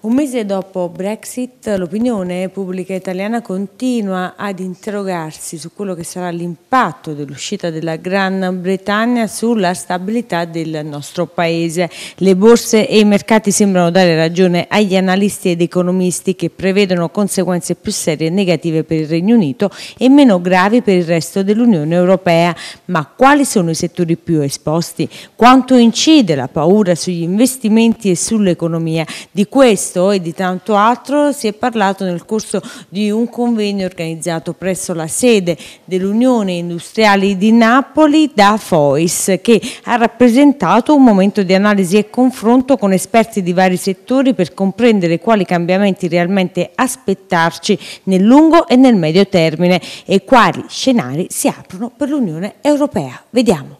Un mese dopo Brexit, l'opinione pubblica italiana continua ad interrogarsi su quello che sarà l'impatto dell'uscita della Gran Bretagna sulla stabilità del nostro paese. Le borse e i mercati sembrano dare ragione agli analisti ed economisti che prevedono conseguenze più serie e negative per il Regno Unito e meno gravi per il resto dell'Unione Europea. Ma quali sono i settori più esposti? Quanto incide la paura sugli investimenti e sull'economia? Di questo questo e di tanto altro si è parlato nel corso di un convegno organizzato presso la sede dell'Unione Industriali di Napoli da FOIS che ha rappresentato un momento di analisi e confronto con esperti di vari settori per comprendere quali cambiamenti realmente aspettarci nel lungo e nel medio termine e quali scenari si aprono per l'Unione Europea. Vediamo.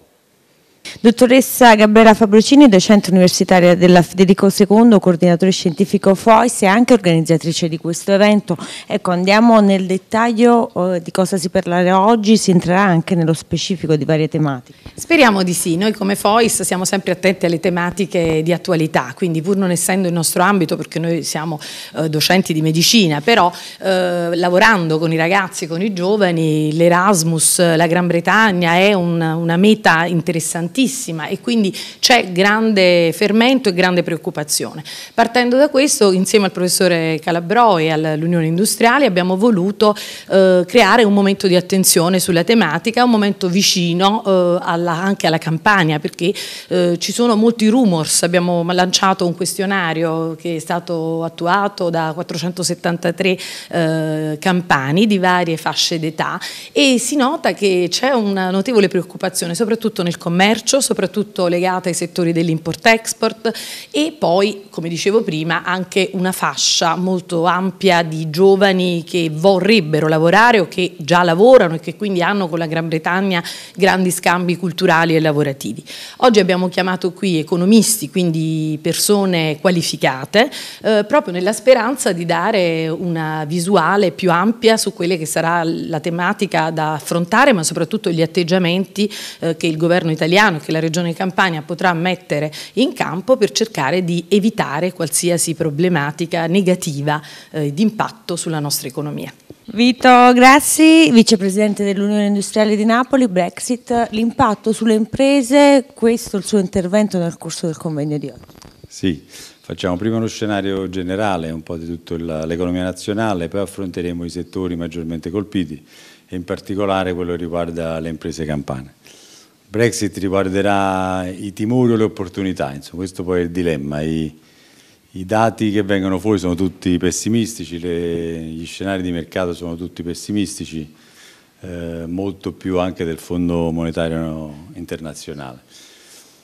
Dottoressa Gabriela Fabrocini, docente universitaria della Federico II, coordinatore scientifico FOIS e anche organizzatrice di questo evento. Ecco, andiamo nel dettaglio oh, di cosa si parlerà oggi, si entrerà anche nello specifico di varie tematiche. Speriamo di sì, noi come FOIS siamo sempre attenti alle tematiche di attualità, quindi pur non essendo il nostro ambito, perché noi siamo eh, docenti di medicina, però eh, lavorando con i ragazzi, con i giovani, l'Erasmus, la Gran Bretagna è una, una meta interessantissima pesantissima e quindi c'è grande fermento e grande preoccupazione. Partendo da questo, insieme al professore Calabro e all'Unione Industriale abbiamo voluto eh, creare un momento di attenzione sulla tematica, un momento vicino eh, alla, anche alla campagna perché eh, ci sono molti rumors, abbiamo lanciato un questionario che è stato attuato da 473 eh, campani di varie fasce d'età e si nota che c'è una notevole preoccupazione soprattutto nel commercio commercio, soprattutto legata ai settori dell'import-export e poi, come dicevo prima, anche una fascia molto ampia di giovani che vorrebbero lavorare o che già lavorano e che quindi hanno con la Gran Bretagna grandi scambi culturali e lavorativi. Oggi abbiamo chiamato qui economisti, quindi persone qualificate, eh, proprio nella speranza di dare una visuale più ampia su quelle che sarà la tematica da affrontare, ma soprattutto gli atteggiamenti eh, che il governo italiano piano che la Regione Campania potrà mettere in campo per cercare di evitare qualsiasi problematica negativa eh, di impatto sulla nostra economia. Vito Grassi, vicepresidente dell'Unione Industriale di Napoli, Brexit, l'impatto sulle imprese, questo è il suo intervento nel corso del convegno di oggi. Sì, facciamo prima uno scenario generale, un po' di tutta l'economia nazionale, poi affronteremo i settori maggiormente colpiti e in particolare quello che riguarda le imprese campane. Brexit riguarderà i timori o le opportunità, insomma, questo poi è il dilemma. I, i dati che vengono fuori sono tutti pessimistici, le, gli scenari di mercato sono tutti pessimistici, eh, molto più anche del Fondo Monetario Internazionale.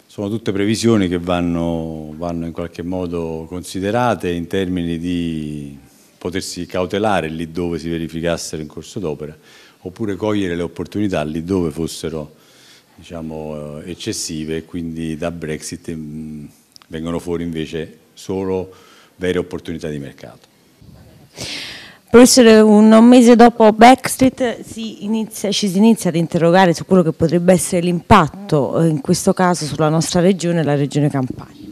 Sono tutte previsioni che vanno, vanno in qualche modo considerate in termini di potersi cautelare lì dove si verificassero in corso d'opera, oppure cogliere le opportunità lì dove fossero diciamo, eh, eccessive, quindi da Brexit mm, vengono fuori invece solo vere opportunità di mercato. Professore, un mese dopo Backstreet si inizia, ci si inizia ad interrogare su quello che potrebbe essere l'impatto, eh, in questo caso sulla nostra regione, la regione Campania.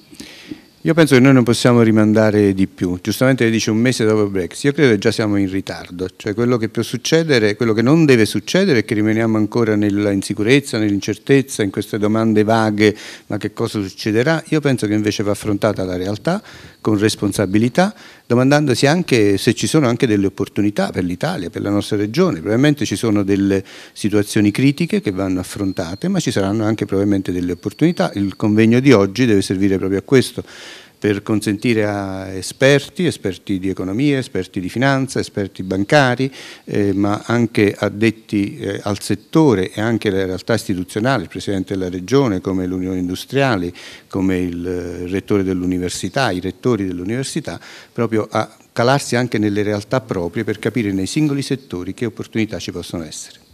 Io penso che noi non possiamo rimandare di più, giustamente dice un mese dopo Brexit, io credo che già siamo in ritardo, cioè quello che può succedere, quello che non deve succedere è che rimaniamo ancora nell'insicurezza, nell'incertezza, in queste domande vaghe, ma che cosa succederà? Io penso che invece va affrontata la realtà con responsabilità, domandandosi anche se ci sono anche delle opportunità per l'Italia, per la nostra regione, probabilmente ci sono delle situazioni critiche che vanno affrontate, ma ci saranno anche probabilmente delle opportunità, il convegno di oggi deve servire proprio a questo per consentire a esperti, esperti di economia, esperti di finanza, esperti bancari, eh, ma anche addetti eh, al settore e anche alle realtà istituzionali, il Presidente della Regione, come l'Unione Industriale, come il eh, Rettore dell'Università, i rettori dell'Università, proprio a calarsi anche nelle realtà proprie per capire nei singoli settori che opportunità ci possono essere.